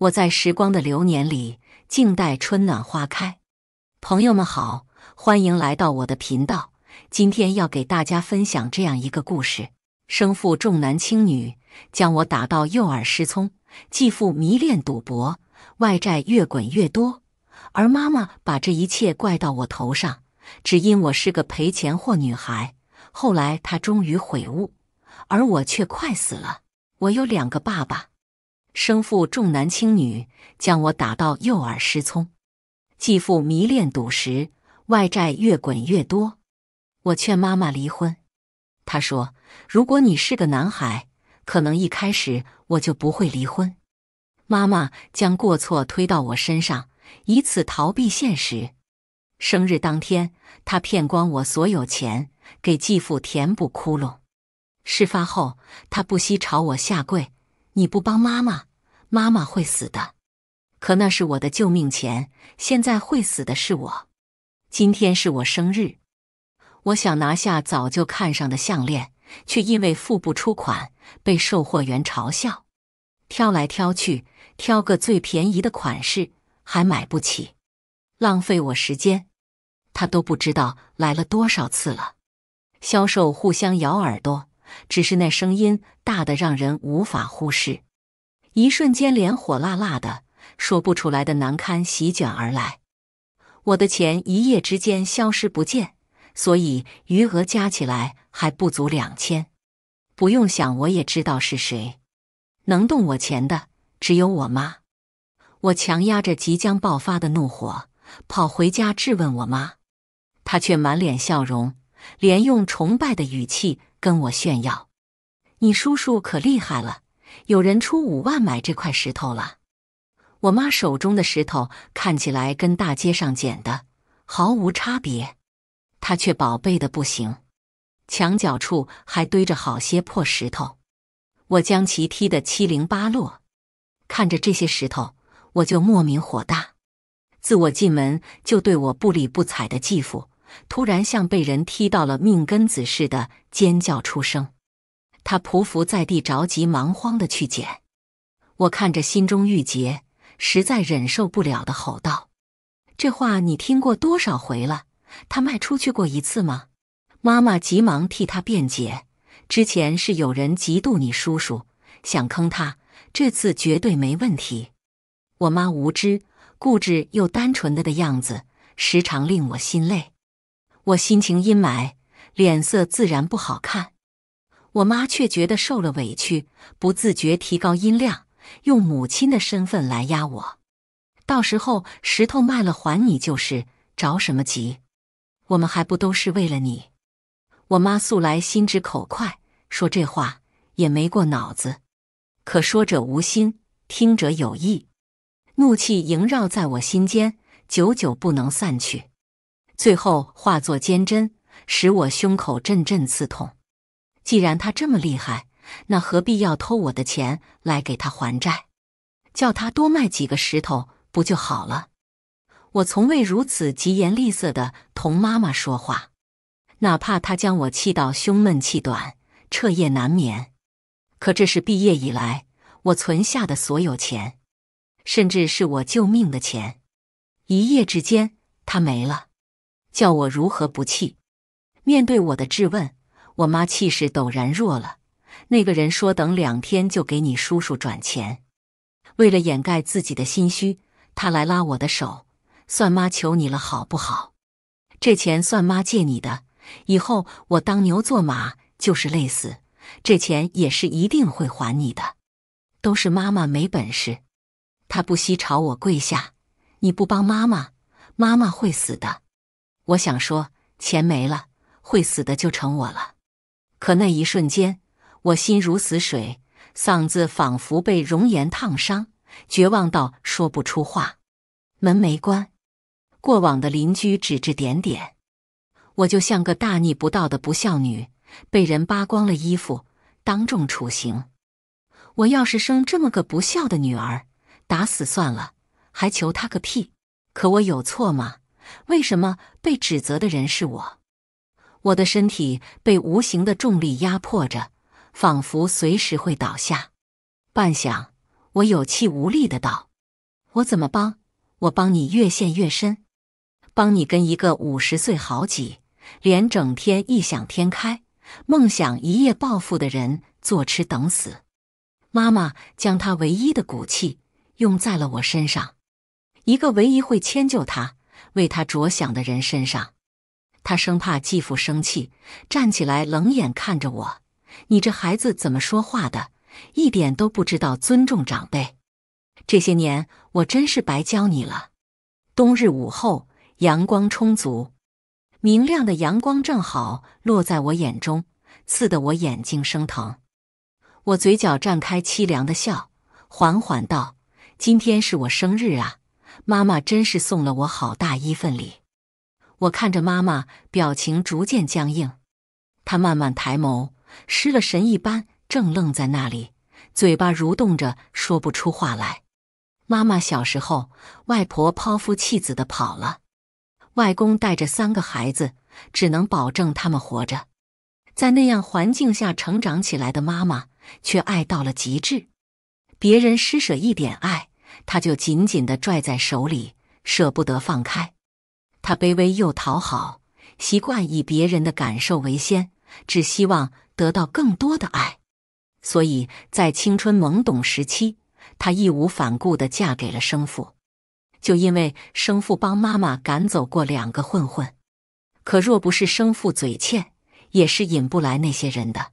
我在时光的流年里静待春暖花开。朋友们好，欢迎来到我的频道。今天要给大家分享这样一个故事：生父重男轻女，将我打到幼儿失聪；继父迷恋赌博，外债越滚越多；而妈妈把这一切怪到我头上，只因我是个赔钱货女孩。后来她终于悔悟，而我却快死了。我有两个爸爸。生父重男轻女，将我打到右耳失聪；继父迷恋赌石，外债越滚越多。我劝妈妈离婚，他说：“如果你是个男孩，可能一开始我就不会离婚。”妈妈将过错推到我身上，以此逃避现实。生日当天，他骗光我所有钱，给继父填补窟窿。事发后，他不惜朝我下跪。你不帮妈妈，妈妈会死的。可那是我的救命钱，现在会死的是我。今天是我生日，我想拿下早就看上的项链，却因为付不出款被售货员嘲笑。挑来挑去，挑个最便宜的款式还买不起，浪费我时间。他都不知道来了多少次了。销售互相咬耳朵。只是那声音大得让人无法忽视，一瞬间，脸火辣辣的，说不出来的难堪席卷而来。我的钱一夜之间消失不见，所以余额加起来还不足两千。不用想，我也知道是谁能动我钱的，只有我妈。我强压着即将爆发的怒火，跑回家质问我妈，她却满脸笑容，连用崇拜的语气。跟我炫耀，你叔叔可厉害了，有人出五万买这块石头了。我妈手中的石头看起来跟大街上捡的毫无差别，她却宝贝的不行。墙角处还堆着好些破石头，我将其踢得七零八落。看着这些石头，我就莫名火大。自我进门就对我不理不睬的继父。突然像被人踢到了命根子似的尖叫出声，他匍匐在地，着急忙慌的去捡。我看着心中郁结，实在忍受不了的吼道：“这话你听过多少回了？他卖出去过一次吗？”妈妈急忙替他辩解：“之前是有人嫉妒你叔叔，想坑他，这次绝对没问题。”我妈无知、固执又单纯的的样子，时常令我心累。我心情阴霾，脸色自然不好看。我妈却觉得受了委屈，不自觉提高音量，用母亲的身份来压我。到时候石头卖了还你，就是着什么急？我们还不都是为了你？我妈素来心直口快，说这话也没过脑子。可说者无心，听者有意，怒气萦绕在我心间，久久不能散去。最后化作坚针，使我胸口阵阵刺痛。既然他这么厉害，那何必要偷我的钱来给他还债？叫他多卖几个石头不就好了？我从未如此疾言厉色的同妈妈说话，哪怕他将我气到胸闷气短、彻夜难眠。可这是毕业以来我存下的所有钱，甚至是我救命的钱，一夜之间它没了。叫我如何不气？面对我的质问，我妈气势陡然弱了。那个人说：“等两天就给你叔叔转钱。”为了掩盖自己的心虚，他来拉我的手：“算妈求你了，好不好？这钱算妈借你的，以后我当牛做马就是累死，这钱也是一定会还你的。都是妈妈没本事，他不惜朝我跪下。你不帮妈妈，妈妈会死的。”我想说，钱没了，会死的就成我了。可那一瞬间，我心如死水，嗓子仿佛被熔岩烫伤，绝望到说不出话。门没关，过往的邻居指指点点，我就像个大逆不道的不孝女，被人扒光了衣服，当众处刑。我要是生这么个不孝的女儿，打死算了，还求她个屁？可我有错吗？为什么被指责的人是我？我的身体被无形的重力压迫着，仿佛随时会倒下。半晌，我有气无力的道：“我怎么帮？我帮你越陷越深，帮你跟一个五十岁好几，连整天异想天开、梦想一夜暴富的人坐吃等死。”妈妈将她唯一的骨气用在了我身上，一个唯一会迁就她。为他着想的人身上，他生怕继父生气，站起来冷眼看着我：“你这孩子怎么说话的？一点都不知道尊重长辈。这些年我真是白教你了。”冬日午后，阳光充足，明亮的阳光正好落在我眼中，刺得我眼睛生疼。我嘴角绽开凄凉的笑，缓缓道：“今天是我生日啊。”妈妈真是送了我好大一份礼。我看着妈妈，表情逐渐僵硬。她慢慢抬眸，失了神一般，正愣在那里，嘴巴蠕动着说不出话来。妈妈小时候，外婆抛夫弃子的跑了，外公带着三个孩子，只能保证他们活着。在那样环境下成长起来的妈妈，却爱到了极致。别人施舍一点爱。他就紧紧地拽在手里，舍不得放开。他卑微又讨好，习惯以别人的感受为先，只希望得到更多的爱。所以在青春懵懂时期，他义无反顾地嫁给了生父，就因为生父帮妈妈赶走过两个混混。可若不是生父嘴欠，也是引不来那些人的。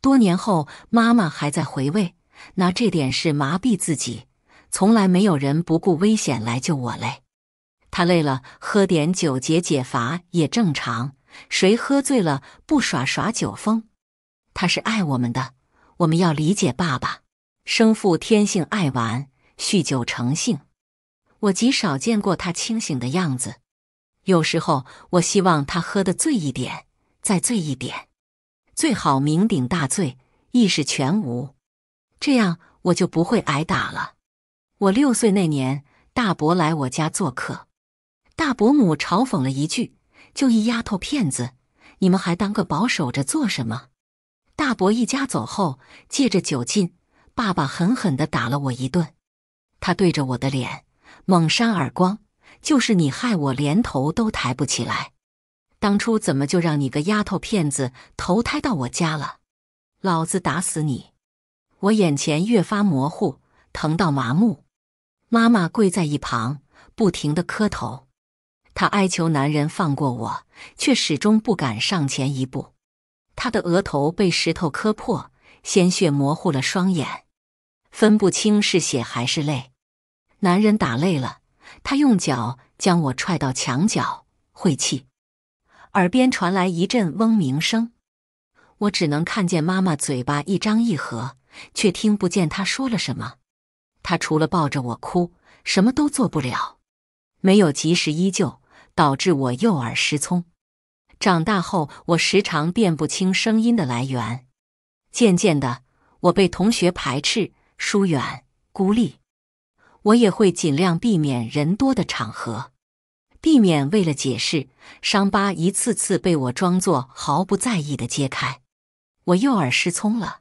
多年后，妈妈还在回味，拿这点事麻痹自己。从来没有人不顾危险来救我嘞。他累了，喝点酒解解乏也正常。谁喝醉了不耍耍酒疯？他是爱我们的，我们要理解爸爸。生父天性爱玩，酗酒成性，我极少见过他清醒的样子。有时候我希望他喝的醉一点，再醉一点，最好酩酊大醉，意识全无，这样我就不会挨打了。我六岁那年，大伯来我家做客，大伯母嘲讽了一句：“就一丫头片子，你们还当个保守着做什么？”大伯一家走后，借着酒劲，爸爸狠狠地打了我一顿。他对着我的脸猛扇耳光：“就是你害我连头都抬不起来！当初怎么就让你个丫头片子投胎到我家了？老子打死你！”我眼前越发模糊，疼到麻木。妈妈跪在一旁，不停的磕头，她哀求男人放过我，却始终不敢上前一步。她的额头被石头磕破，鲜血模糊了双眼，分不清是血还是泪。男人打累了，他用脚将我踹到墙角，晦气。耳边传来一阵嗡鸣声，我只能看见妈妈嘴巴一张一合，却听不见她说了什么。他除了抱着我哭，什么都做不了。没有及时依旧，导致我右耳失聪。长大后，我时常辨不清声音的来源。渐渐的，我被同学排斥、疏远、孤立。我也会尽量避免人多的场合，避免为了解释伤疤一次次被我装作毫不在意的揭开。我右耳失聪了，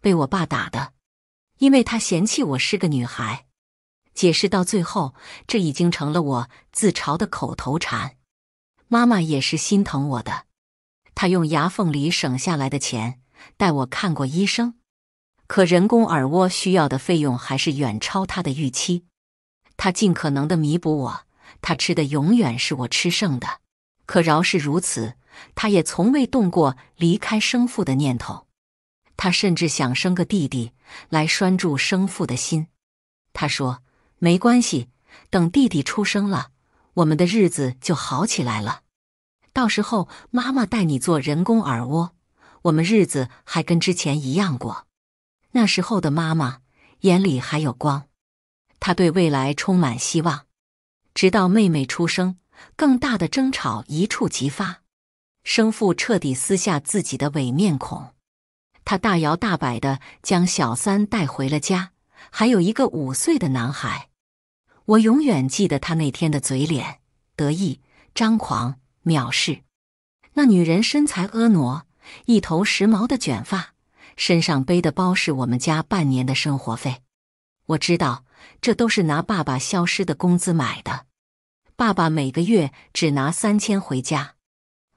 被我爸打的。因为他嫌弃我是个女孩，解释到最后，这已经成了我自嘲的口头禅。妈妈也是心疼我的，她用牙缝里省下来的钱带我看过医生，可人工耳蜗需要的费用还是远超她的预期。她尽可能的弥补我，她吃的永远是我吃剩的，可饶是如此，她也从未动过离开生父的念头。他甚至想生个弟弟来拴住生父的心。他说：“没关系，等弟弟出生了，我们的日子就好起来了。到时候妈妈带你做人工耳蜗，我们日子还跟之前一样过。”那时候的妈妈眼里还有光，她对未来充满希望。直到妹妹出生，更大的争吵一触即发，生父彻底撕下自己的伪面孔。他大摇大摆的将小三带回了家，还有一个五岁的男孩。我永远记得他那天的嘴脸，得意、张狂、藐视。那女人身材婀娜，一头时髦的卷发，身上背的包是我们家半年的生活费。我知道这都是拿爸爸消失的工资买的。爸爸每个月只拿三千回家，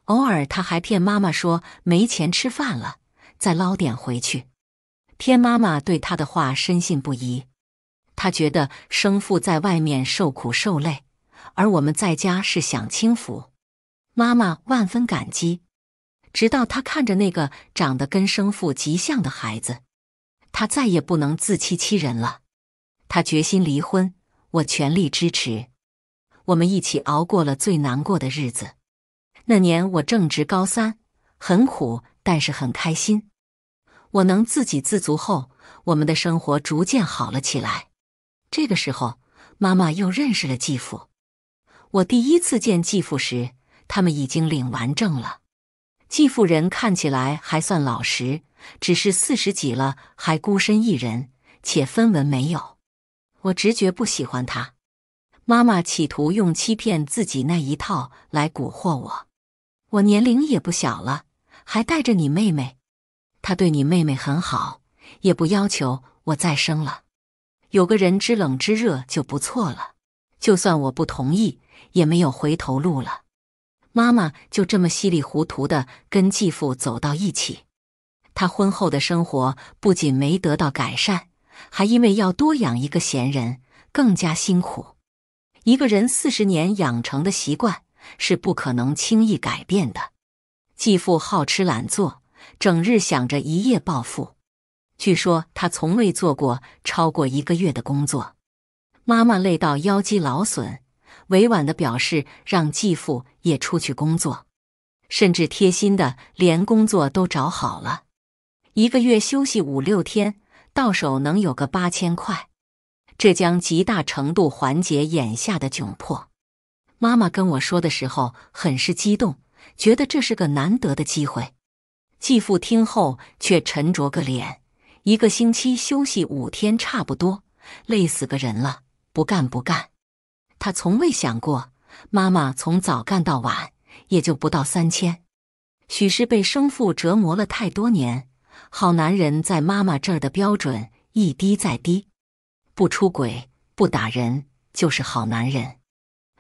偶尔他还骗妈妈说没钱吃饭了。再捞点回去。天妈妈对他的话深信不疑，他觉得生父在外面受苦受累，而我们在家是享清福。妈妈万分感激。直到他看着那个长得跟生父极像的孩子，他再也不能自欺欺人了。他决心离婚，我全力支持。我们一起熬过了最难过的日子。那年我正值高三。很苦，但是很开心。我能自给自足后，我们的生活逐渐好了起来。这个时候，妈妈又认识了继父。我第一次见继父时，他们已经领完证了。继父人看起来还算老实，只是四十几了还孤身一人，且分文没有。我直觉不喜欢他。妈妈企图用欺骗自己那一套来蛊惑我。我年龄也不小了。还带着你妹妹，他对你妹妹很好，也不要求我再生了。有个人知冷知热就不错了。就算我不同意，也没有回头路了。妈妈就这么稀里糊涂的跟继父走到一起。他婚后的生活不仅没得到改善，还因为要多养一个闲人更加辛苦。一个人四十年养成的习惯是不可能轻易改变的。继父好吃懒做，整日想着一夜暴富。据说他从未做过超过一个月的工作。妈妈累到腰肌劳损，委婉的表示让继父也出去工作，甚至贴心的连工作都找好了，一个月休息五六天，到手能有个八千块，这将极大程度缓解眼下的窘迫。妈妈跟我说的时候，很是激动。觉得这是个难得的机会，继父听后却沉着个脸。一个星期休息五天差不多，累死个人了，不干不干。他从未想过，妈妈从早干到晚，也就不到三千。许是被生父折磨了太多年，好男人在妈妈这儿的标准一低再低，不出轨、不打人就是好男人。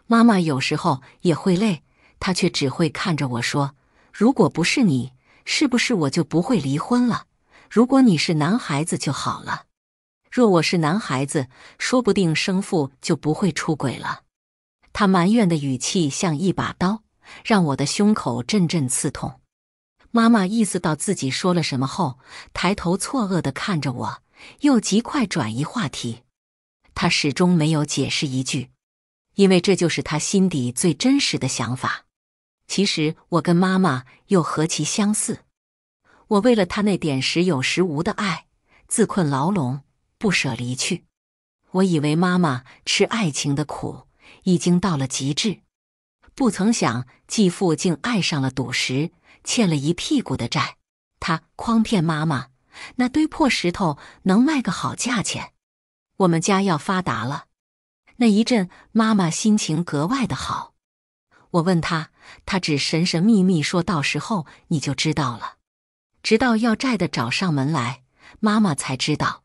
妈妈有时候也会累。他却只会看着我说：“如果不是你，是不是我就不会离婚了？如果你是男孩子就好了。若我是男孩子，说不定生父就不会出轨了。”他埋怨的语气像一把刀，让我的胸口阵阵刺痛。妈妈意识到自己说了什么后，抬头错愕的看着我，又极快转移话题。他始终没有解释一句，因为这就是他心底最真实的想法。其实我跟妈妈又何其相似，我为了他那点时有时无的爱，自困牢笼，不舍离去。我以为妈妈吃爱情的苦已经到了极致，不曾想继父竟爱上了赌石，欠了一屁股的债。他诓骗妈妈，那堆破石头能卖个好价钱，我们家要发达了。那一阵，妈妈心情格外的好。我问她。他只神神秘秘说：“到时候你就知道了。”直到要债的找上门来，妈妈才知道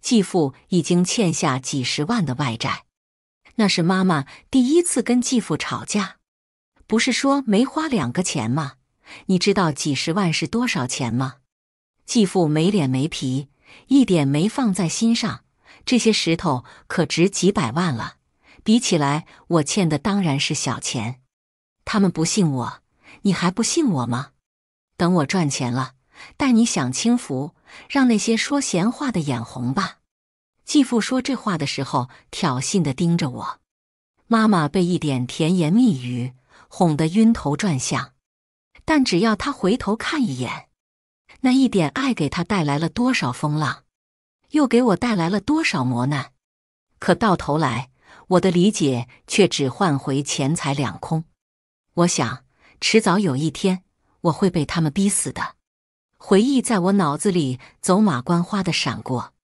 继父已经欠下几十万的外债。那是妈妈第一次跟继父吵架，不是说没花两个钱吗？你知道几十万是多少钱吗？继父没脸没皮，一点没放在心上。这些石头可值几百万了，比起来我欠的当然是小钱。他们不信我，你还不信我吗？等我赚钱了，带你享清福，让那些说闲话的眼红吧。继父说这话的时候，挑衅的盯着我。妈妈被一点甜言蜜语哄得晕头转向，但只要他回头看一眼，那一点爱给他带来了多少风浪，又给我带来了多少磨难。可到头来，我的理解却只换回钱财两空。我想，迟早有一天我会被他们逼死的。回忆在我脑子里走马观花的闪过。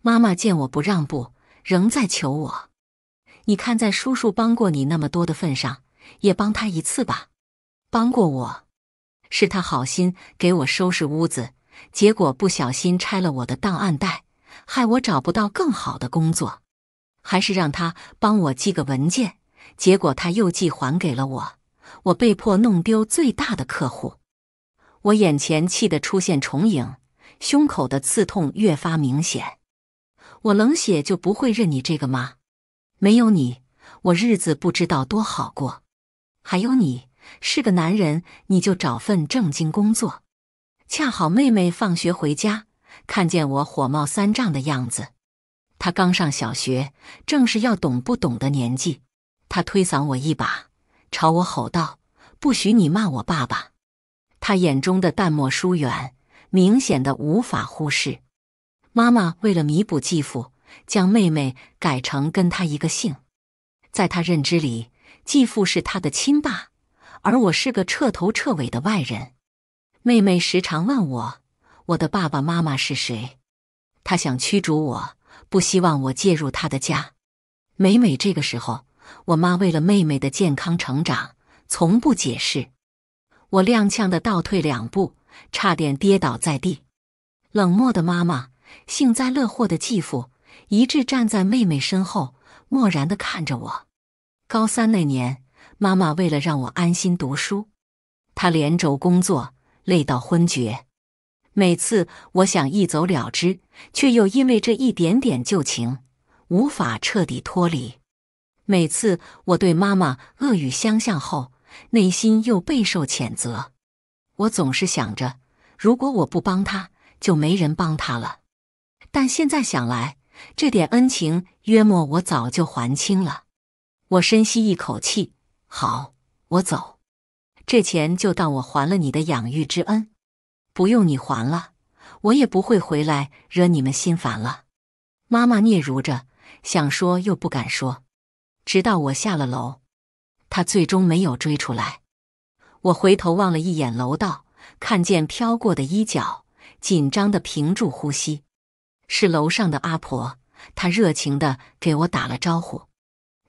妈妈见我不让步，仍在求我：“你看在叔叔帮过你那么多的份上，也帮他一次吧。”帮过我是他好心给我收拾屋子，结果不小心拆了我的档案袋，害我找不到更好的工作。还是让他帮我寄个文件，结果他又寄还给了我。我被迫弄丢最大的客户，我眼前气得出现重影，胸口的刺痛越发明显。我冷血就不会认你这个妈，没有你，我日子不知道多好过。还有你是个男人，你就找份正经工作。恰好妹妹放学回家，看见我火冒三丈的样子，她刚上小学，正是要懂不懂的年纪，她推搡我一把。朝我吼道：“不许你骂我爸爸！”他眼中的淡漠疏远，明显的无法忽视。妈妈为了弥补继父，将妹妹改成跟他一个姓。在他认知里，继父是他的亲爸，而我是个彻头彻尾的外人。妹妹时常问我：“我的爸爸妈妈是谁？”他想驱逐我，不希望我介入他的家。每每这个时候。我妈为了妹妹的健康成长，从不解释。我踉跄的倒退两步，差点跌倒在地。冷漠的妈妈，幸灾乐祸的继父，一致站在妹妹身后，漠然的看着我。高三那年，妈妈为了让我安心读书，她连轴工作，累到昏厥。每次我想一走了之，却又因为这一点点旧情，无法彻底脱离。每次我对妈妈恶语相向后，内心又备受谴责。我总是想着，如果我不帮她，就没人帮她了。但现在想来，这点恩情，约莫我早就还清了。我深吸一口气，好，我走。这钱就当我还了你的养育之恩，不用你还了，我也不会回来惹你们心烦了。妈妈嗫嚅着，想说又不敢说。直到我下了楼，他最终没有追出来。我回头望了一眼楼道，看见飘过的衣角，紧张的屏住呼吸。是楼上的阿婆，她热情的给我打了招呼。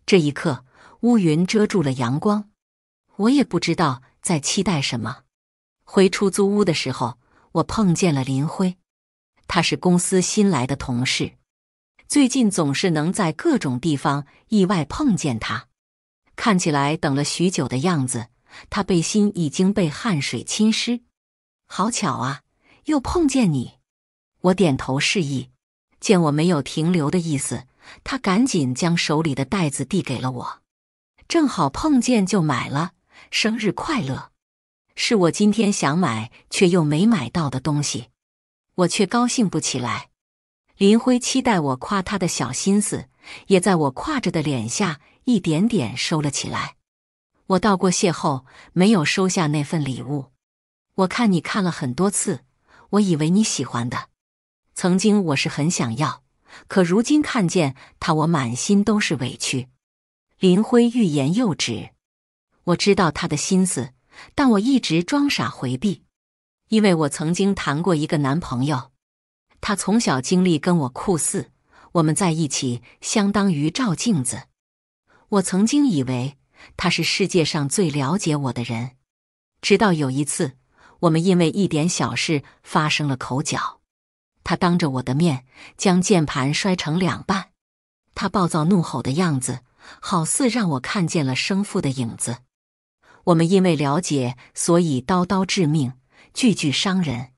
这一刻，乌云遮住了阳光，我也不知道在期待什么。回出租屋的时候，我碰见了林辉，他是公司新来的同事。最近总是能在各种地方意外碰见他，看起来等了许久的样子。他背心已经被汗水浸湿。好巧啊，又碰见你。我点头示意，见我没有停留的意思，他赶紧将手里的袋子递给了我。正好碰见就买了，生日快乐。是我今天想买却又没买到的东西，我却高兴不起来。林辉期待我夸他的小心思，也在我挎着的脸下一点点收了起来。我道过谢后，没有收下那份礼物。我看你看了很多次，我以为你喜欢的。曾经我是很想要，可如今看见他，我满心都是委屈。林辉欲言又止。我知道他的心思，但我一直装傻回避，因为我曾经谈过一个男朋友。他从小经历跟我酷似，我们在一起相当于照镜子。我曾经以为他是世界上最了解我的人，直到有一次，我们因为一点小事发生了口角，他当着我的面将键盘摔成两半。他暴躁怒吼的样子，好似让我看见了生父的影子。我们因为了解，所以刀刀致命，句句伤人。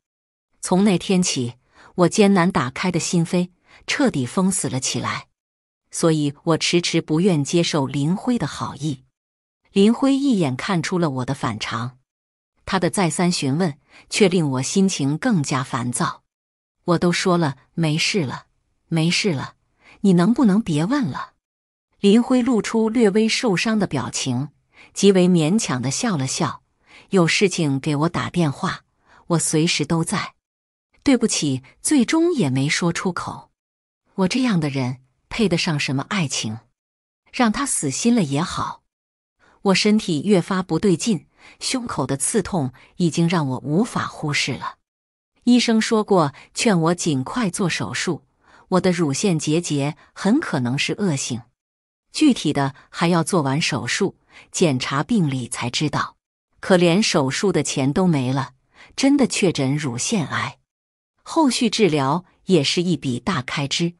从那天起。我艰难打开的心扉彻底封死了起来，所以我迟迟不愿接受林辉的好意。林辉一眼看出了我的反常，他的再三询问却令我心情更加烦躁。我都说了没事了，没事了，你能不能别问了？林辉露出略微受伤的表情，极为勉强的笑了笑。有事情给我打电话，我随时都在。对不起，最终也没说出口。我这样的人配得上什么爱情？让他死心了也好。我身体越发不对劲，胸口的刺痛已经让我无法忽视了。医生说过，劝我尽快做手术。我的乳腺结节很可能是恶性，具体的还要做完手术检查病理才知道。可连手术的钱都没了，真的确诊乳腺癌。后续治疗也是一笔大开支，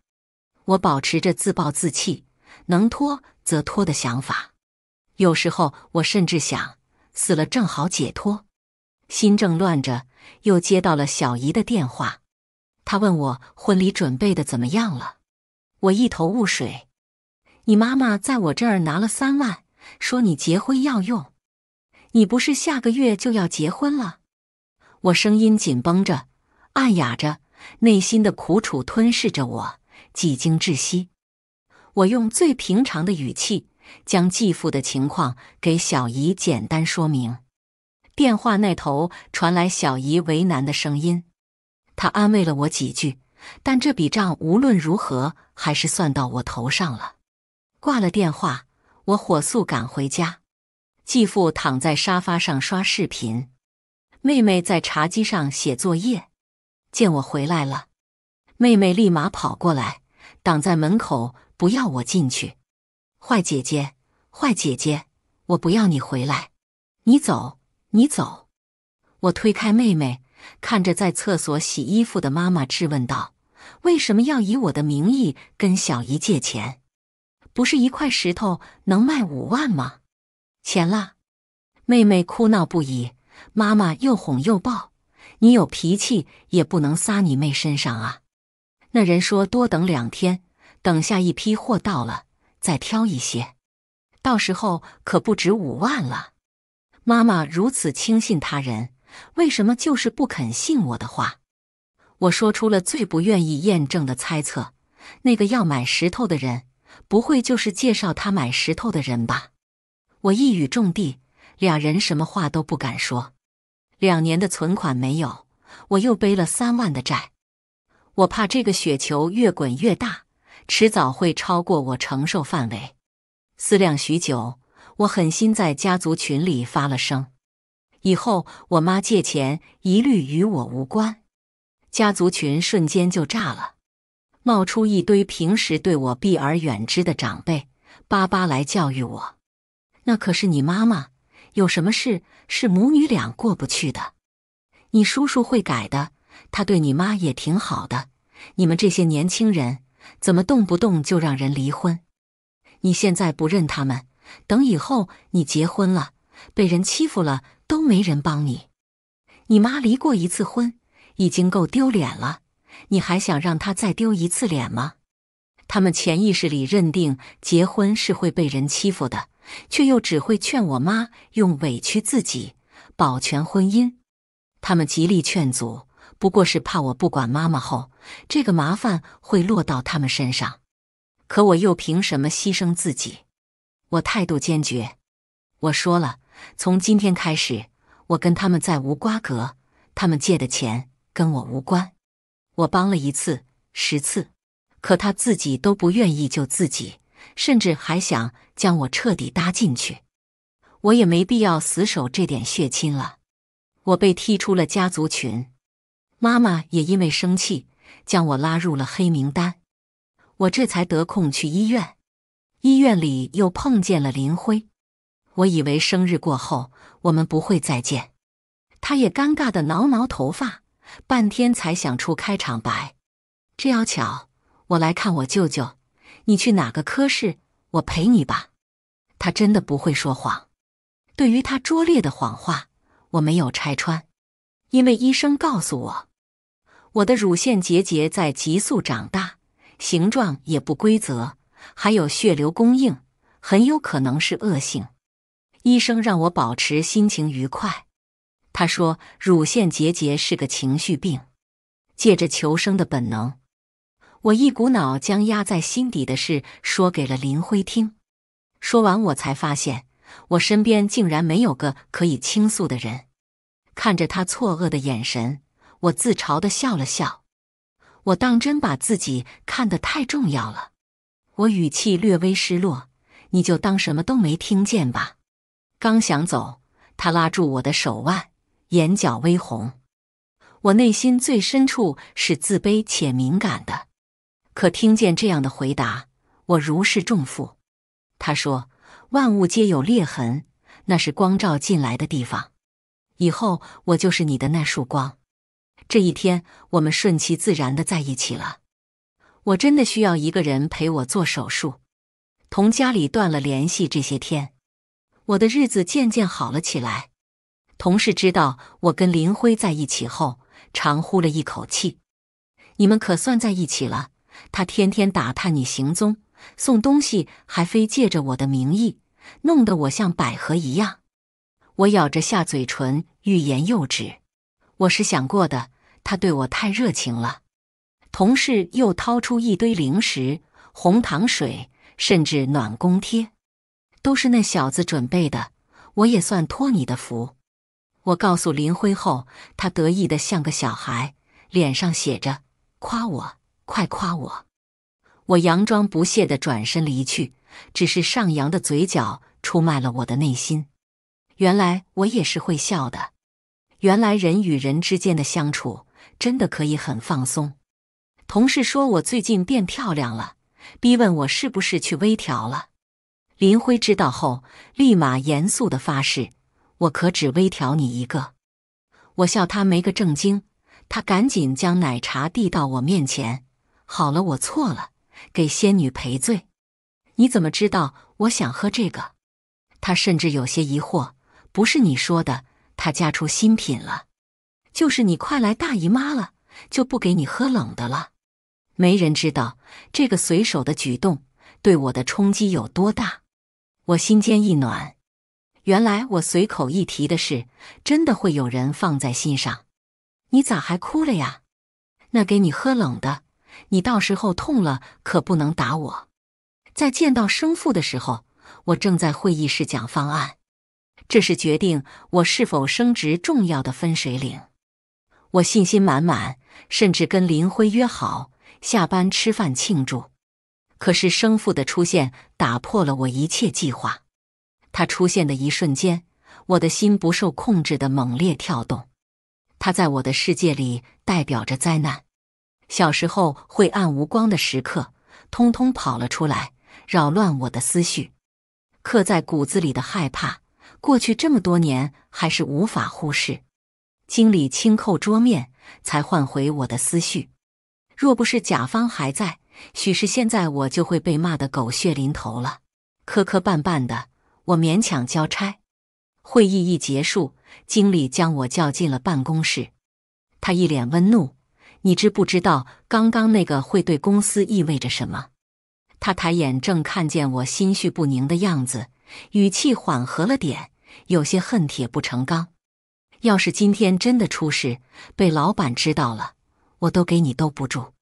我保持着自暴自弃、能拖则拖的想法。有时候我甚至想死了正好解脱。心正乱着，又接到了小姨的电话，她问我婚礼准备的怎么样了。我一头雾水。你妈妈在我这儿拿了三万，说你结婚要用。你不是下个月就要结婚了？我声音紧绷着。暗哑着，内心的苦楚吞噬着我，几经窒息。我用最平常的语气将继父的情况给小姨简单说明。电话那头传来小姨为难的声音，她安慰了我几句，但这笔账无论如何还是算到我头上了。挂了电话，我火速赶回家。继父躺在沙发上刷视频，妹妹在茶几上写作业。见我回来了，妹妹立马跑过来，挡在门口，不要我进去。坏姐姐，坏姐姐，我不要你回来，你走，你走。我推开妹妹，看着在厕所洗衣服的妈妈，质问道：“为什么要以我的名义跟小姨借钱？不是一块石头能卖五万吗？钱啦！”妹妹哭闹不已，妈妈又哄又抱。你有脾气也不能撒你妹身上啊！那人说：“多等两天，等下一批货到了再挑一些，到时候可不止五万了。”妈妈如此轻信他人，为什么就是不肯信我的话？我说出了最不愿意验证的猜测：那个要买石头的人，不会就是介绍他买石头的人吧？我一语中的，俩人什么话都不敢说。两年的存款没有，我又背了三万的债，我怕这个雪球越滚越大，迟早会超过我承受范围。思量许久，我狠心在家族群里发了声：“以后我妈借钱一律与我无关。”家族群瞬间就炸了，冒出一堆平时对我避而远之的长辈，巴巴来教育我：“那可是你妈妈。”有什么事是母女俩过不去的？你叔叔会改的，他对你妈也挺好的。你们这些年轻人怎么动不动就让人离婚？你现在不认他们，等以后你结婚了，被人欺负了都没人帮你。你妈离过一次婚，已经够丢脸了，你还想让她再丢一次脸吗？他们潜意识里认定结婚是会被人欺负的。却又只会劝我妈用委屈自己保全婚姻，他们极力劝阻，不过是怕我不管妈妈后，这个麻烦会落到他们身上。可我又凭什么牺牲自己？我态度坚决，我说了，从今天开始，我跟他们再无瓜葛。他们借的钱跟我无关，我帮了一次十次，可他自己都不愿意救自己。甚至还想将我彻底搭进去，我也没必要死守这点血亲了。我被踢出了家族群，妈妈也因为生气将我拉入了黑名单。我这才得空去医院，医院里又碰见了林辉。我以为生日过后我们不会再见，他也尴尬的挠挠头发，半天才想出开场白。这要巧，我来看我舅舅。你去哪个科室？我陪你吧。他真的不会说谎。对于他拙劣的谎话，我没有拆穿，因为医生告诉我，我的乳腺结节在急速长大，形状也不规则，还有血流供应，很有可能是恶性。医生让我保持心情愉快。他说，乳腺结节是个情绪病，借着求生的本能。我一股脑将压在心底的事说给了林辉听，说完我才发现我身边竟然没有个可以倾诉的人。看着他错愕的眼神，我自嘲地笑了笑。我当真把自己看得太重要了。我语气略微失落：“你就当什么都没听见吧。”刚想走，他拉住我的手腕，眼角微红。我内心最深处是自卑且敏感的。可听见这样的回答，我如释重负。他说：“万物皆有裂痕，那是光照进来的地方。以后我就是你的那束光。”这一天，我们顺其自然的在一起了。我真的需要一个人陪我做手术，同家里断了联系。这些天，我的日子渐渐好了起来。同事知道我跟林辉在一起后，长呼了一口气：“你们可算在一起了。”他天天打探你行踪，送东西还非借着我的名义，弄得我像百合一样。我咬着下嘴唇，欲言又止。我是想过的，他对我太热情了。同事又掏出一堆零食、红糖水，甚至暖宫贴，都是那小子准备的。我也算托你的福。我告诉林辉后，他得意的像个小孩，脸上写着夸我。快夸我！我佯装不屑的转身离去，只是上扬的嘴角出卖了我的内心。原来我也是会笑的，原来人与人之间的相处真的可以很放松。同事说我最近变漂亮了，逼问我是不是去微调了。林辉知道后，立马严肃的发誓：“我可只微调你一个。”我笑他没个正经，他赶紧将奶茶递到我面前。好了，我错了，给仙女赔罪。你怎么知道我想喝这个？他甚至有些疑惑，不是你说的，他家出新品了，就是你快来大姨妈了，就不给你喝冷的了。没人知道这个随手的举动对我的冲击有多大，我心间一暖，原来我随口一提的事，真的会有人放在心上。你咋还哭了呀？那给你喝冷的。你到时候痛了可不能打我。在见到生父的时候，我正在会议室讲方案，这是决定我是否升职重要的分水岭。我信心满满，甚至跟林辉约好下班吃饭庆祝。可是生父的出现打破了我一切计划。他出现的一瞬间，我的心不受控制的猛烈跳动。他在我的世界里代表着灾难。小时候晦暗无光的时刻，通通跑了出来，扰乱我的思绪。刻在骨子里的害怕，过去这么多年还是无法忽视。经理轻叩桌面，才唤回我的思绪。若不是甲方还在，许是现在我就会被骂得狗血淋头了。磕磕绊绊的，我勉强交差。会议一结束，经理将我叫进了办公室，他一脸温怒。你知不知道刚刚那个会对公司意味着什么？他抬眼正看见我心绪不宁的样子，语气缓和了点，有些恨铁不成钢。要是今天真的出事，被老板知道了，我都给你兜不住。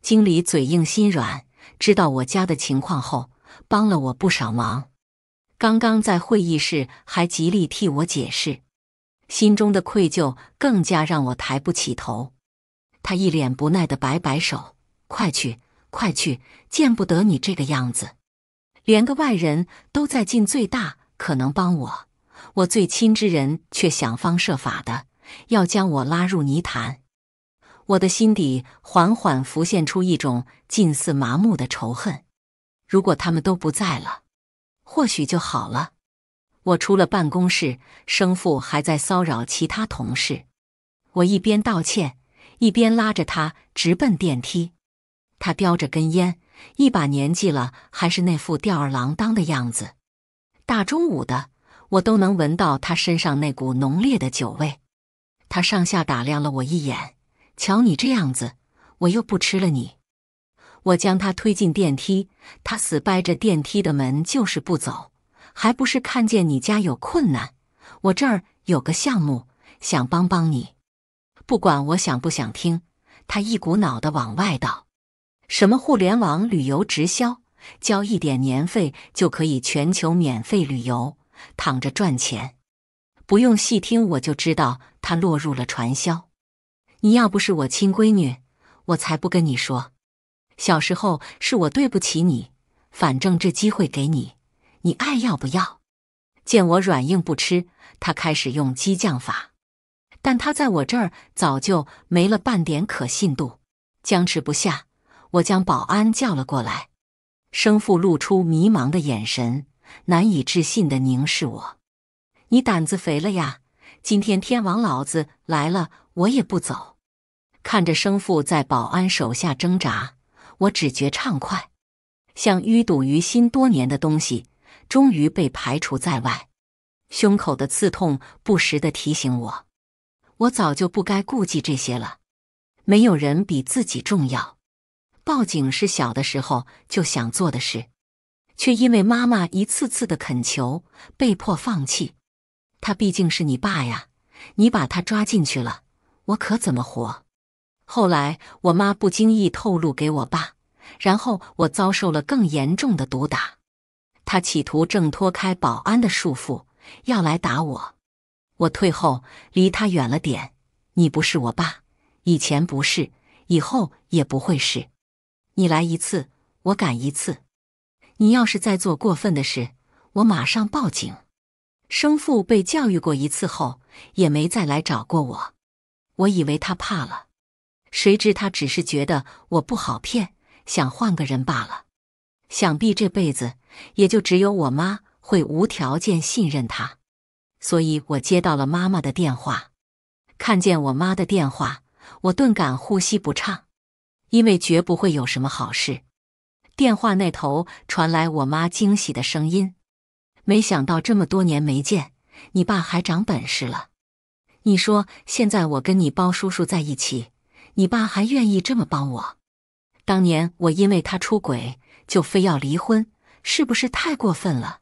经理嘴硬心软，知道我家的情况后，帮了我不少忙。刚刚在会议室还极力替我解释，心中的愧疚更加让我抬不起头。他一脸不耐的摆摆手：“快去，快去！见不得你这个样子。连个外人都在尽最大可能帮我，我最亲之人却想方设法的要将我拉入泥潭。”我的心底缓缓浮现出一种近似麻木的仇恨。如果他们都不在了，或许就好了。我出了办公室，生父还在骚扰其他同事。我一边道歉。一边拉着他直奔电梯，他叼着根烟，一把年纪了还是那副吊儿郎当的样子。大中午的，我都能闻到他身上那股浓烈的酒味。他上下打量了我一眼，瞧你这样子，我又不吃了你。我将他推进电梯，他死掰着电梯的门就是不走，还不是看见你家有困难？我这儿有个项目，想帮帮你。不管我想不想听，他一股脑的往外倒，什么互联网旅游直销，交一点年费就可以全球免费旅游，躺着赚钱。不用细听我就知道他落入了传销。你要不是我亲闺女，我才不跟你说。小时候是我对不起你，反正这机会给你，你爱要不要？见我软硬不吃，他开始用激将法。但他在我这儿早就没了半点可信度，僵持不下，我将保安叫了过来。生父露出迷茫的眼神，难以置信的凝视我：“你胆子肥了呀？今天天王老子来了，我也不走。”看着生父在保安手下挣扎，我只觉畅快，像淤堵于心多年的东西终于被排除在外，胸口的刺痛不时的提醒我。我早就不该顾忌这些了，没有人比自己重要。报警是小的时候就想做的事，却因为妈妈一次次的恳求，被迫放弃。他毕竟是你爸呀，你把他抓进去了，我可怎么活？后来我妈不经意透露给我爸，然后我遭受了更严重的毒打。他企图挣脱开保安的束缚，要来打我。我退后，离他远了点。你不是我爸，以前不是，以后也不会是。你来一次，我赶一次。你要是再做过分的事，我马上报警。生父被教育过一次后，也没再来找过我。我以为他怕了，谁知他只是觉得我不好骗，想换个人罢了。想必这辈子也就只有我妈会无条件信任他。所以我接到了妈妈的电话，看见我妈的电话，我顿感呼吸不畅，因为绝不会有什么好事。电话那头传来我妈惊喜的声音：“没想到这么多年没见，你爸还长本事了。你说现在我跟你包叔叔在一起，你爸还愿意这么帮我？当年我因为他出轨就非要离婚，是不是太过分了？”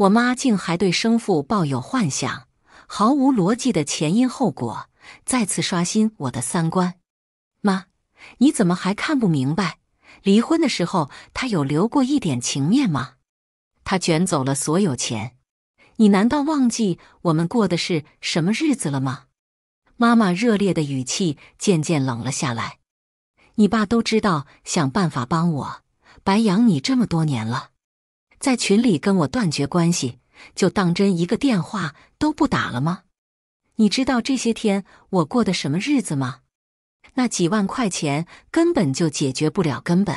我妈竟还对生父抱有幻想，毫无逻辑的前因后果再次刷新我的三观。妈，你怎么还看不明白？离婚的时候他有留过一点情面吗？他卷走了所有钱，你难道忘记我们过的是什么日子了吗？妈妈热烈的语气渐渐冷了下来。你爸都知道，想办法帮我，白养你这么多年了。在群里跟我断绝关系，就当真一个电话都不打了吗？你知道这些天我过的什么日子吗？那几万块钱根本就解决不了根本。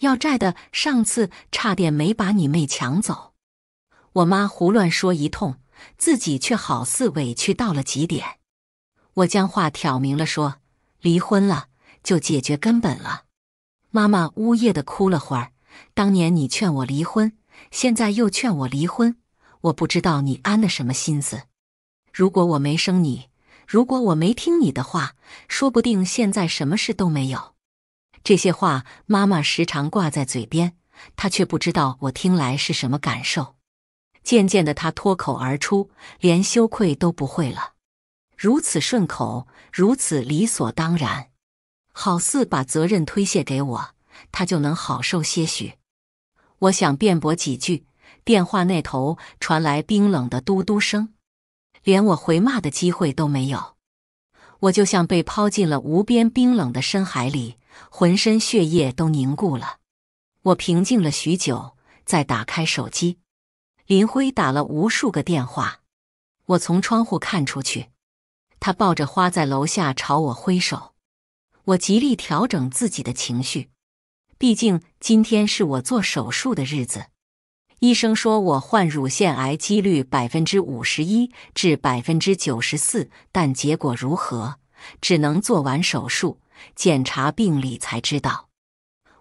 要债的上次差点没把你妹抢走。我妈胡乱说一通，自己却好似委屈到了极点。我将话挑明了说：离婚了就解决根本了。妈妈呜咽的哭了会儿。当年你劝我离婚，现在又劝我离婚，我不知道你安的什么心思。如果我没生你，如果我没听你的话，说不定现在什么事都没有。这些话妈妈时常挂在嘴边，她却不知道我听来是什么感受。渐渐的，她脱口而出，连羞愧都不会了，如此顺口，如此理所当然，好似把责任推卸给我。他就能好受些许。我想辩驳几句，电话那头传来冰冷的嘟嘟声，连我回骂的机会都没有。我就像被抛进了无边冰冷的深海里，浑身血液都凝固了。我平静了许久，再打开手机，林辉打了无数个电话。我从窗户看出去，他抱着花在楼下朝我挥手。我极力调整自己的情绪。毕竟今天是我做手术的日子，医生说我患乳腺癌几率百分之五十一至百分之九十四，但结果如何，只能做完手术检查病理才知道。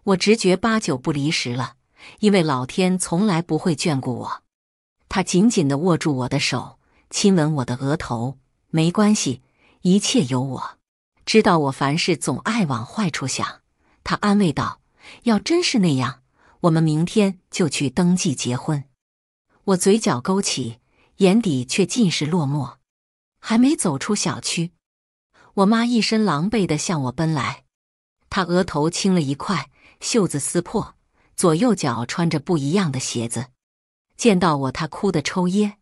我直觉八九不离十了，因为老天从来不会眷顾我。他紧紧地握住我的手，亲吻我的额头：“没关系，一切有我。”知道我凡事总爱往坏处想，他安慰道。要真是那样，我们明天就去登记结婚。我嘴角勾起，眼底却尽是落寞。还没走出小区，我妈一身狼狈地向我奔来，她额头青了一块，袖子撕破，左右脚穿着不一样的鞋子。见到我，她哭得抽噎。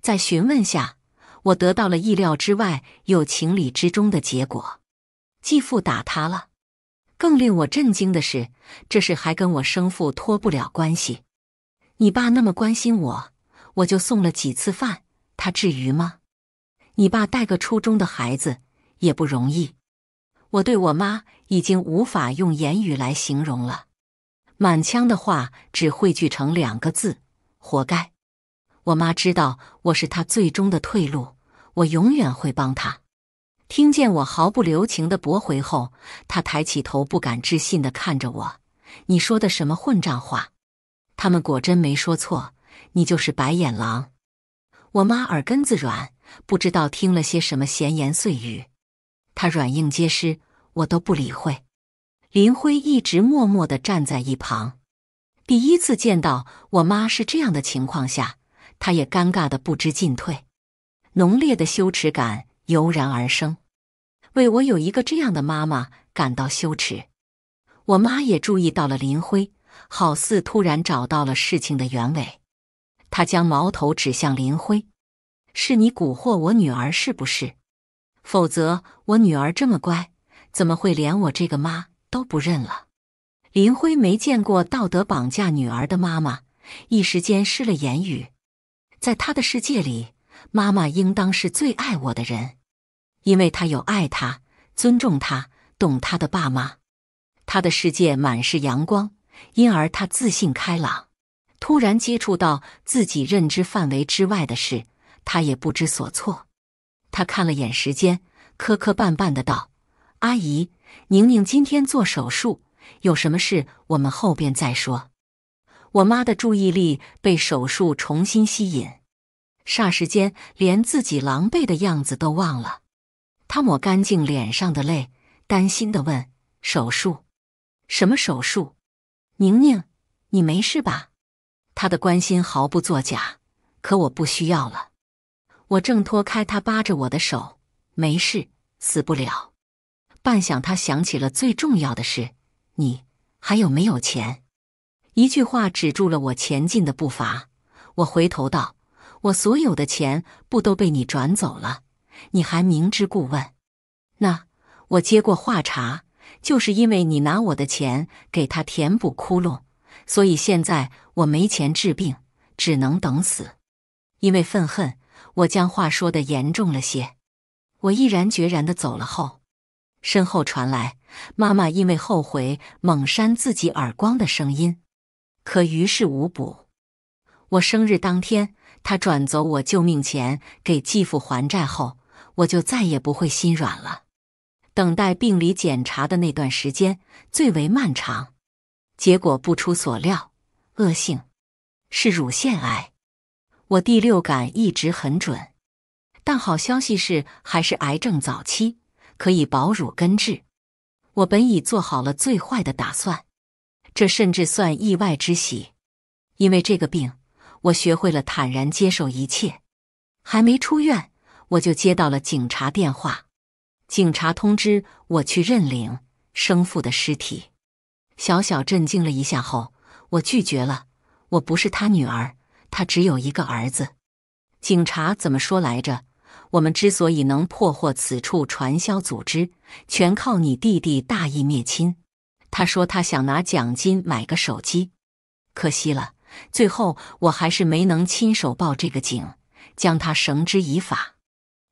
在询问下，我得到了意料之外又情理之中的结果：继父打她了。更令我震惊的是，这事还跟我生父脱不了关系。你爸那么关心我，我就送了几次饭，他至于吗？你爸带个初中的孩子也不容易。我对我妈已经无法用言语来形容了，满腔的话只汇聚成两个字：活该。我妈知道我是她最终的退路，我永远会帮她。听见我毫不留情的驳回后，他抬起头，不敢置信的看着我：“你说的什么混账话？他们果真没说错，你就是白眼狼！”我妈耳根子软，不知道听了些什么闲言碎语，她软硬皆施，我都不理会。林辉一直默默的站在一旁，第一次见到我妈是这样的情况下，他也尴尬的不知进退，浓烈的羞耻感。油然而生，为我有一个这样的妈妈感到羞耻。我妈也注意到了林辉，好似突然找到了事情的原委，她将矛头指向林辉：“是你蛊惑我女儿是不是？否则我女儿这么乖，怎么会连我这个妈都不认了？”林辉没见过道德绑架女儿的妈妈，一时间失了言语，在他的世界里。妈妈应当是最爱我的人，因为她有爱她、尊重她、懂她的爸妈，她的世界满是阳光，因而她自信开朗。突然接触到自己认知范围之外的事，她也不知所措。她看了眼时间，磕磕绊绊的道：“阿姨，宁宁今天做手术，有什么事我们后边再说。”我妈的注意力被手术重新吸引。霎时间，连自己狼狈的样子都忘了。他抹干净脸上的泪，担心的问：“手术？什么手术？”宁宁，你没事吧？他的关心毫不作假。可我不需要了。我挣脱开他扒着我的手：“没事，死不了。”半晌，他想起了最重要的事：“你还有没有钱？”一句话止住了我前进的步伐。我回头道。我所有的钱不都被你转走了？你还明知故问？那我接过话茬，就是因为你拿我的钱给他填补窟窿，所以现在我没钱治病，只能等死。因为愤恨，我将话说的严重了些。我毅然决然的走了后，身后传来妈妈因为后悔猛扇自己耳光的声音，可于事无补。我生日当天。他转走我救命钱给继父还债后，我就再也不会心软了。等待病理检查的那段时间最为漫长。结果不出所料，恶性，是乳腺癌。我第六感一直很准，但好消息是还是癌症早期，可以保乳根治。我本已做好了最坏的打算，这甚至算意外之喜，因为这个病。我学会了坦然接受一切，还没出院，我就接到了警察电话。警察通知我去认领生父的尸体。小小震惊了一下后，我拒绝了。我不是他女儿，他只有一个儿子。警察怎么说来着？我们之所以能破获此处传销组织，全靠你弟弟大义灭亲。他说他想拿奖金买个手机，可惜了。最后，我还是没能亲手报这个警，将他绳之以法。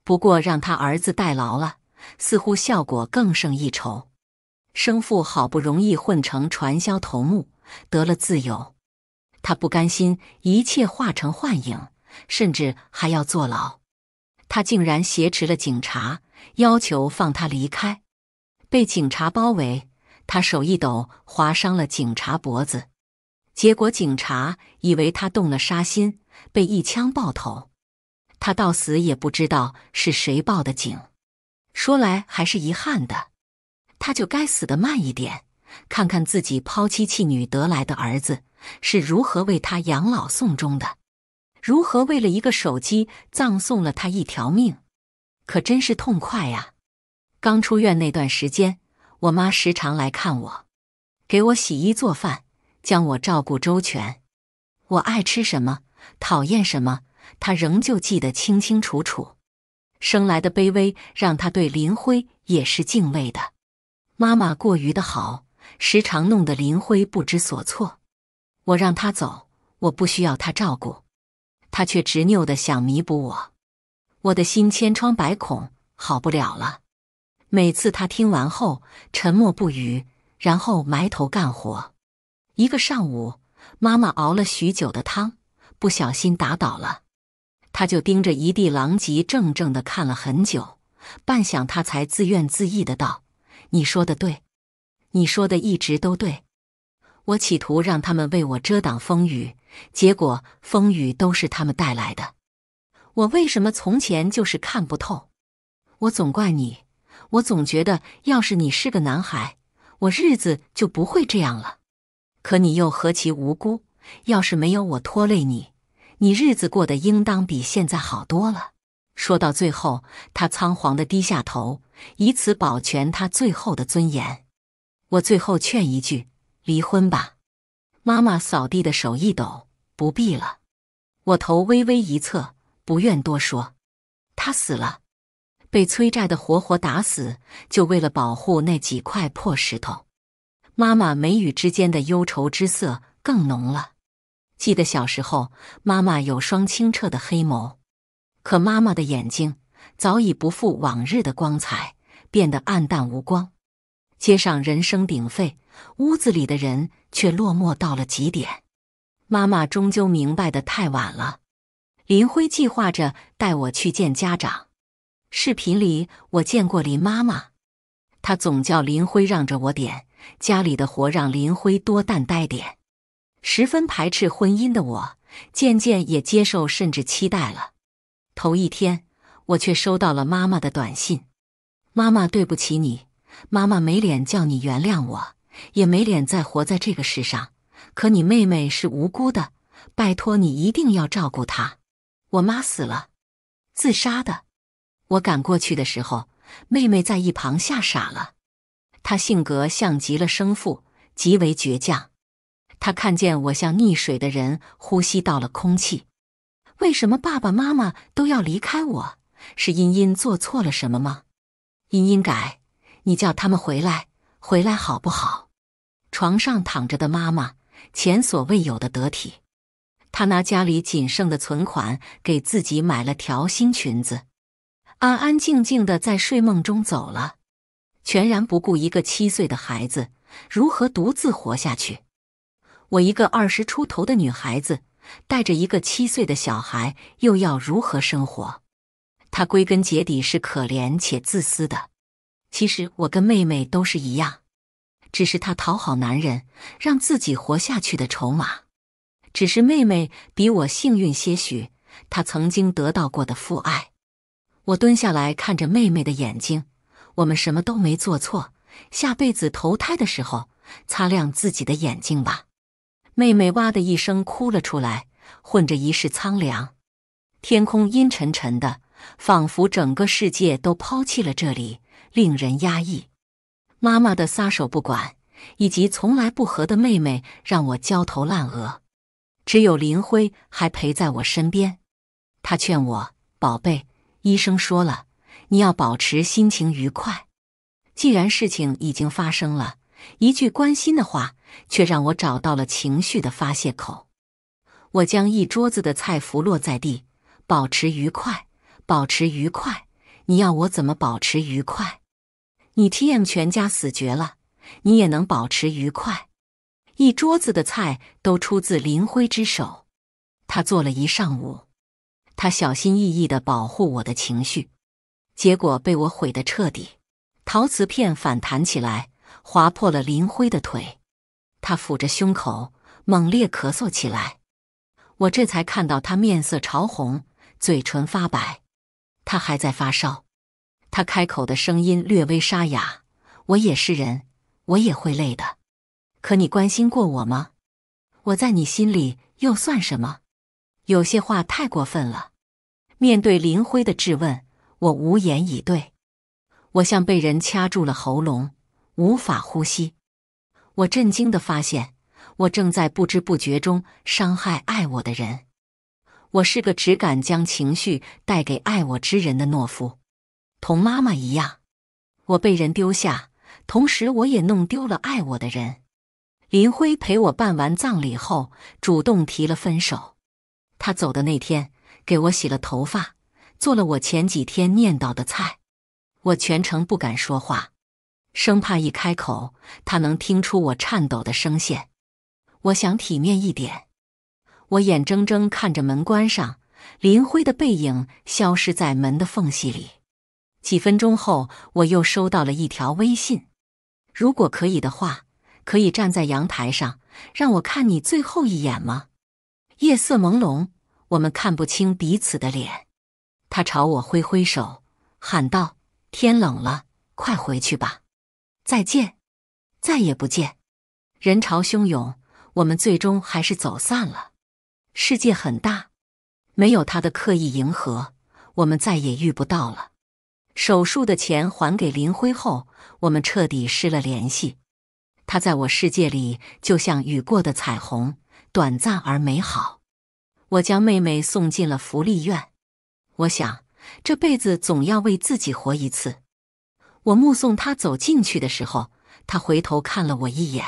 不过让他儿子代劳了，似乎效果更胜一筹。生父好不容易混成传销头目，得了自由，他不甘心一切化成幻影，甚至还要坐牢。他竟然挟持了警察，要求放他离开。被警察包围，他手一抖，划伤了警察脖子。结果警察以为他动了杀心，被一枪爆头。他到死也不知道是谁报的警。说来还是遗憾的，他就该死的慢一点，看看自己抛妻弃女得来的儿子是如何为他养老送终的，如何为了一个手机葬送了他一条命，可真是痛快呀！刚出院那段时间，我妈时常来看我，给我洗衣做饭。将我照顾周全，我爱吃什么，讨厌什么，他仍旧记得清清楚楚。生来的卑微让他对林辉也是敬畏的。妈妈过于的好，时常弄得林辉不知所措。我让他走，我不需要他照顾，他却执拗的想弥补我。我的心千疮百孔，好不了了。每次他听完后沉默不语，然后埋头干活。一个上午，妈妈熬了许久的汤，不小心打倒了。他就盯着一地狼藉，怔怔的看了很久。半晌，他才自怨自艾的道：“你说的对，你说的一直都对。我企图让他们为我遮挡风雨，结果风雨都是他们带来的。我为什么从前就是看不透？我总怪你，我总觉得要是你是个男孩，我日子就不会这样了。”可你又何其无辜！要是没有我拖累你，你日子过得应当比现在好多了。说到最后，他仓皇的低下头，以此保全他最后的尊严。我最后劝一句：离婚吧。妈妈扫地的手一抖，不必了。我头微微一侧，不愿多说。他死了，被催债的活活打死，就为了保护那几块破石头。妈妈眉宇之间的忧愁之色更浓了。记得小时候，妈妈有双清澈的黑眸，可妈妈的眼睛早已不复往日的光彩，变得暗淡无光。街上人声鼎沸，屋子里的人却落寞到了极点。妈妈终究明白的太晚了。林辉计划着带我去见家长。视频里我见过林妈妈，她总叫林辉让着我点。家里的活让林辉多担待点。十分排斥婚姻的我，渐渐也接受，甚至期待了。头一天，我却收到了妈妈的短信：“妈妈对不起你，妈妈没脸叫你原谅我，也没脸再活在这个世上。可你妹妹是无辜的，拜托你一定要照顾她。”我妈死了，自杀的。我赶过去的时候，妹妹在一旁吓傻了。他性格像极了生父，极为倔强。他看见我像溺水的人呼吸到了空气。为什么爸爸妈妈都要离开我？是茵茵做错了什么吗？茵茵改，你叫他们回来，回来好不好？床上躺着的妈妈，前所未有的得体。她拿家里仅剩的存款给自己买了条新裙子，安安静静的在睡梦中走了。全然不顾一个七岁的孩子如何独自活下去。我一个二十出头的女孩子，带着一个七岁的小孩，又要如何生活？她归根结底是可怜且自私的。其实我跟妹妹都是一样，只是她讨好男人，让自己活下去的筹码；只是妹妹比我幸运些许，她曾经得到过的父爱。我蹲下来看着妹妹的眼睛。我们什么都没做错，下辈子投胎的时候，擦亮自己的眼睛吧。妹妹哇的一声哭了出来，混着一世苍凉。天空阴沉沉的，仿佛整个世界都抛弃了这里，令人压抑。妈妈的撒手不管，以及从来不和的妹妹，让我焦头烂额。只有林辉还陪在我身边，他劝我：“宝贝，医生说了。”你要保持心情愉快。既然事情已经发生了，一句关心的话却让我找到了情绪的发泄口。我将一桌子的菜拂落在地，保持愉快，保持愉快。你要我怎么保持愉快？你 T.M. 全家死绝了，你也能保持愉快？一桌子的菜都出自林辉之手，他做了一上午，他小心翼翼的保护我的情绪。结果被我毁的彻底，陶瓷片反弹起来，划破了林辉的腿。他抚着胸口，猛烈咳嗽起来。我这才看到他面色潮红，嘴唇发白，他还在发烧。他开口的声音略微沙哑：“我也是人，我也会累的。可你关心过我吗？我在你心里又算什么？有些话太过分了。”面对林辉的质问。我无言以对，我像被人掐住了喉咙，无法呼吸。我震惊的发现，我正在不知不觉中伤害爱我的人。我是个只敢将情绪带给爱我之人的懦夫，同妈妈一样，我被人丢下，同时我也弄丢了爱我的人。林辉陪我办完葬礼后，主动提了分手。他走的那天，给我洗了头发。做了我前几天念叨的菜，我全程不敢说话，生怕一开口他能听出我颤抖的声线。我想体面一点，我眼睁睁看着门关上，林辉的背影消失在门的缝隙里。几分钟后，我又收到了一条微信：“如果可以的话，可以站在阳台上让我看你最后一眼吗？”夜色朦胧，我们看不清彼此的脸。他朝我挥挥手，喊道：“天冷了，快回去吧，再见，再也不见。”人潮汹涌，我们最终还是走散了。世界很大，没有他的刻意迎合，我们再也遇不到了。手术的钱还给林辉后，我们彻底失了联系。他在我世界里，就像雨过的彩虹，短暂而美好。我将妹妹送进了福利院。我想，这辈子总要为自己活一次。我目送他走进去的时候，他回头看了我一眼，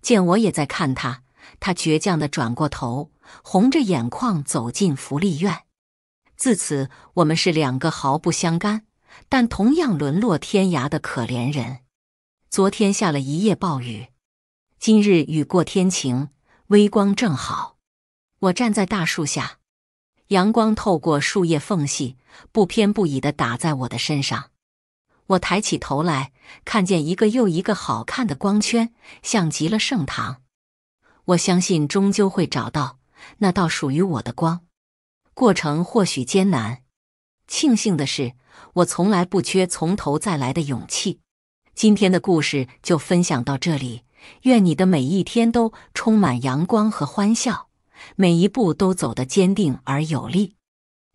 见我也在看他，他倔强的转过头，红着眼眶走进福利院。自此，我们是两个毫不相干，但同样沦落天涯的可怜人。昨天下了一夜暴雨，今日雨过天晴，微光正好。我站在大树下。阳光透过树叶缝隙，不偏不倚的打在我的身上。我抬起头来，看见一个又一个好看的光圈，像极了盛唐。我相信，终究会找到那道属于我的光。过程或许艰难，庆幸的是，我从来不缺从头再来的勇气。今天的故事就分享到这里，愿你的每一天都充满阳光和欢笑。每一步都走得坚定而有力，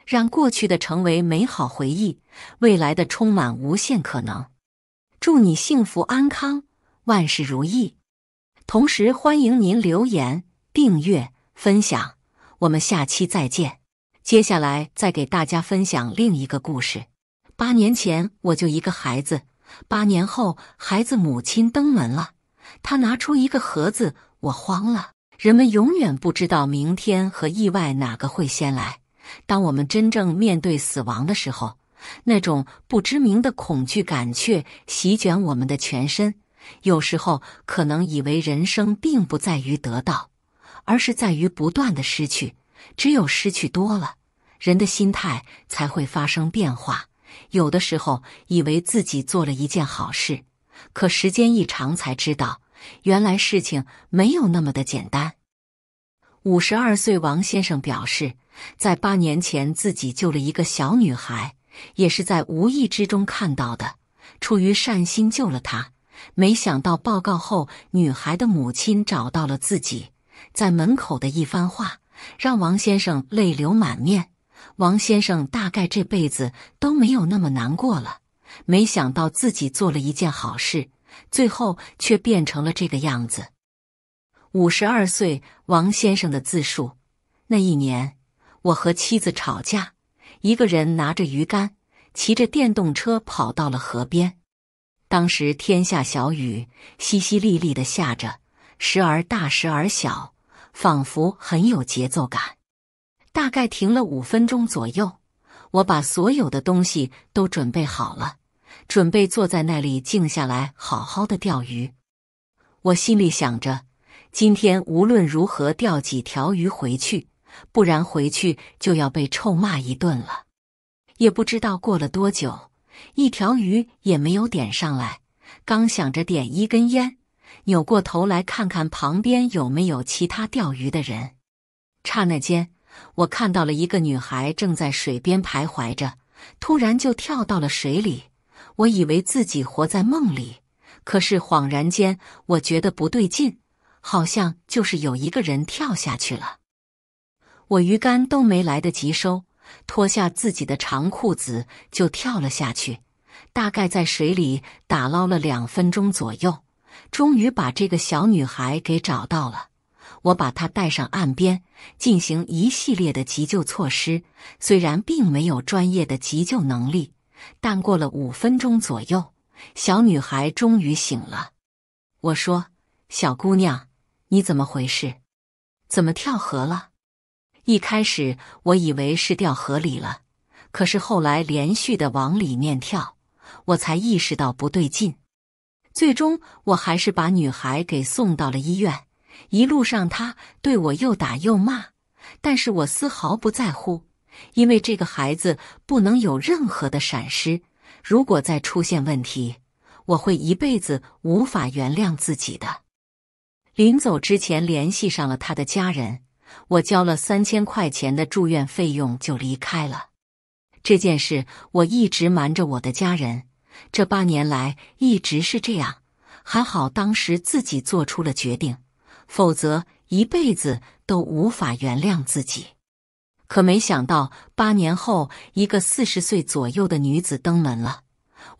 让过去的成为美好回忆，未来的充满无限可能。祝你幸福安康，万事如意。同时欢迎您留言、订阅、分享，我们下期再见。接下来再给大家分享另一个故事：八年前我就一个孩子，八年后孩子母亲登门了，他拿出一个盒子，我慌了。人们永远不知道明天和意外哪个会先来。当我们真正面对死亡的时候，那种不知名的恐惧感却席卷我们的全身。有时候可能以为人生并不在于得到，而是在于不断的失去。只有失去多了，人的心态才会发生变化。有的时候以为自己做了一件好事，可时间一长才知道。原来事情没有那么的简单。五十二岁王先生表示，在八年前自己救了一个小女孩，也是在无意之中看到的，出于善心救了她。没想到报告后，女孩的母亲找到了自己，在门口的一番话让王先生泪流满面。王先生大概这辈子都没有那么难过了，没想到自己做了一件好事。最后却变成了这个样子。五十二岁王先生的自述：那一年，我和妻子吵架，一个人拿着鱼竿，骑着电动车跑到了河边。当时天下小雨，淅淅沥沥的下着，时而大时而小，仿佛很有节奏感。大概停了五分钟左右，我把所有的东西都准备好了。准备坐在那里静下来，好好的钓鱼。我心里想着，今天无论如何钓几条鱼回去，不然回去就要被臭骂一顿了。也不知道过了多久，一条鱼也没有点上来。刚想着点一根烟，扭过头来看看旁边有没有其他钓鱼的人。刹那间，我看到了一个女孩正在水边徘徊着，突然就跳到了水里。我以为自己活在梦里，可是恍然间，我觉得不对劲，好像就是有一个人跳下去了。我鱼竿都没来得及收，脱下自己的长裤子就跳了下去。大概在水里打捞了两分钟左右，终于把这个小女孩给找到了。我把她带上岸边，进行一系列的急救措施。虽然并没有专业的急救能力。但过了五分钟左右，小女孩终于醒了。我说：“小姑娘，你怎么回事？怎么跳河了？”一开始我以为是掉河里了，可是后来连续的往里面跳，我才意识到不对劲。最终，我还是把女孩给送到了医院。一路上，她对我又打又骂，但是我丝毫不在乎。因为这个孩子不能有任何的闪失，如果再出现问题，我会一辈子无法原谅自己的。临走之前联系上了他的家人，我交了三千块钱的住院费用就离开了。这件事我一直瞒着我的家人，这八年来一直是这样。还好当时自己做出了决定，否则一辈子都无法原谅自己。可没想到，八年后，一个四十岁左右的女子登门了。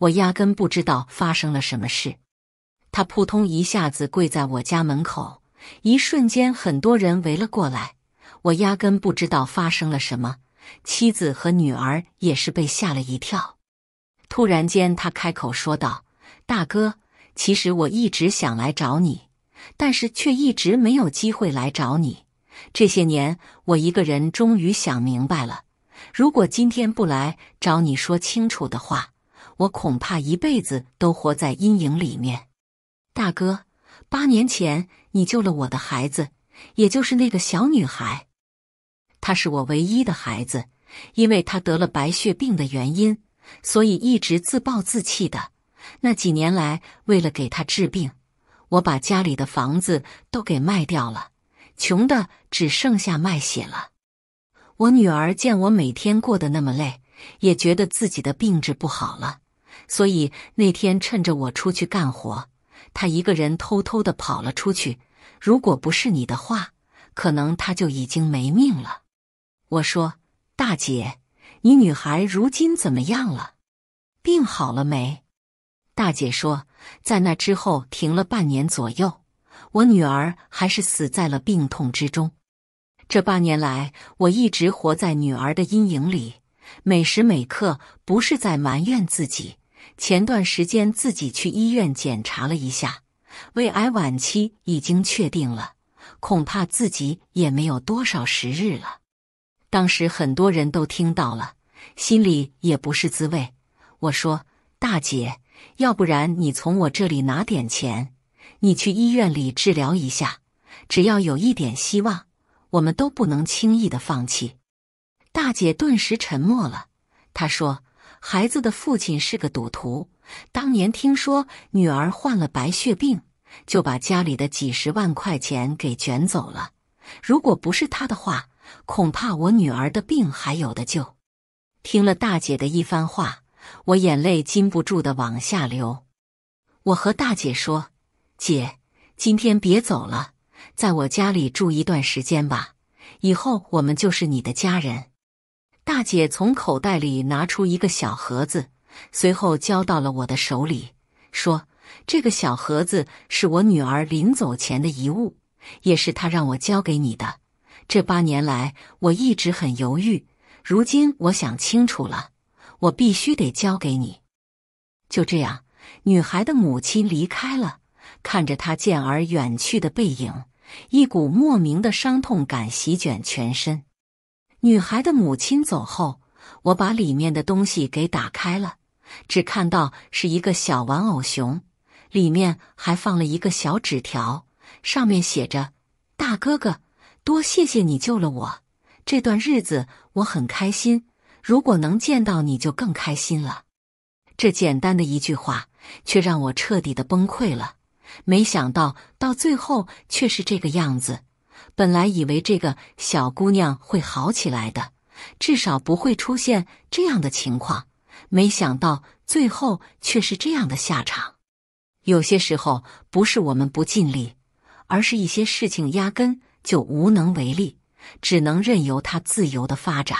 我压根不知道发生了什么事。她扑通一下子跪在我家门口，一瞬间，很多人围了过来。我压根不知道发生了什么，妻子和女儿也是被吓了一跳。突然间，她开口说道：“大哥，其实我一直想来找你，但是却一直没有机会来找你。”这些年，我一个人终于想明白了。如果今天不来找你说清楚的话，我恐怕一辈子都活在阴影里面。大哥，八年前你救了我的孩子，也就是那个小女孩。她是我唯一的孩子，因为她得了白血病的原因，所以一直自暴自弃的。那几年来，为了给她治病，我把家里的房子都给卖掉了。穷的只剩下卖血了。我女儿见我每天过得那么累，也觉得自己的病治不好了，所以那天趁着我出去干活，她一个人偷偷的跑了出去。如果不是你的话，可能她就已经没命了。我说：“大姐，你女孩如今怎么样了？病好了没？”大姐说：“在那之后停了半年左右。”我女儿还是死在了病痛之中，这八年来我一直活在女儿的阴影里，每时每刻不是在埋怨自己。前段时间自己去医院检查了一下，胃癌晚期已经确定了，恐怕自己也没有多少时日了。当时很多人都听到了，心里也不是滋味。我说：“大姐，要不然你从我这里拿点钱。”你去医院里治疗一下，只要有一点希望，我们都不能轻易的放弃。大姐顿时沉默了。她说：“孩子的父亲是个赌徒，当年听说女儿患了白血病，就把家里的几十万块钱给卷走了。如果不是他的话，恐怕我女儿的病还有的救。”听了大姐的一番话，我眼泪禁不住的往下流。我和大姐说。姐，今天别走了，在我家里住一段时间吧。以后我们就是你的家人。大姐从口袋里拿出一个小盒子，随后交到了我的手里，说：“这个小盒子是我女儿临走前的遗物，也是她让我交给你的。这八年来我一直很犹豫，如今我想清楚了，我必须得交给你。”就这样，女孩的母亲离开了。看着他渐而远去的背影，一股莫名的伤痛感席卷全身。女孩的母亲走后，我把里面的东西给打开了，只看到是一个小玩偶熊，里面还放了一个小纸条，上面写着：“大哥哥，多谢谢你救了我，这段日子我很开心，如果能见到你就更开心了。”这简单的一句话，却让我彻底的崩溃了。没想到，到最后却是这个样子。本来以为这个小姑娘会好起来的，至少不会出现这样的情况。没想到最后却是这样的下场。有些时候不是我们不尽力，而是一些事情压根就无能为力，只能任由它自由的发展。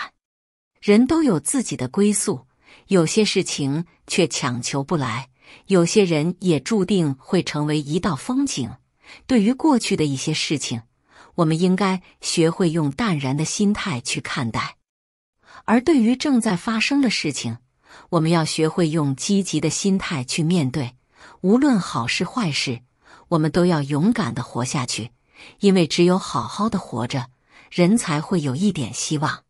人都有自己的归宿，有些事情却强求不来。有些人也注定会成为一道风景。对于过去的一些事情，我们应该学会用淡然的心态去看待；而对于正在发生的事情，我们要学会用积极的心态去面对。无论好事坏事，我们都要勇敢的活下去，因为只有好好的活着，人才会有一点希望。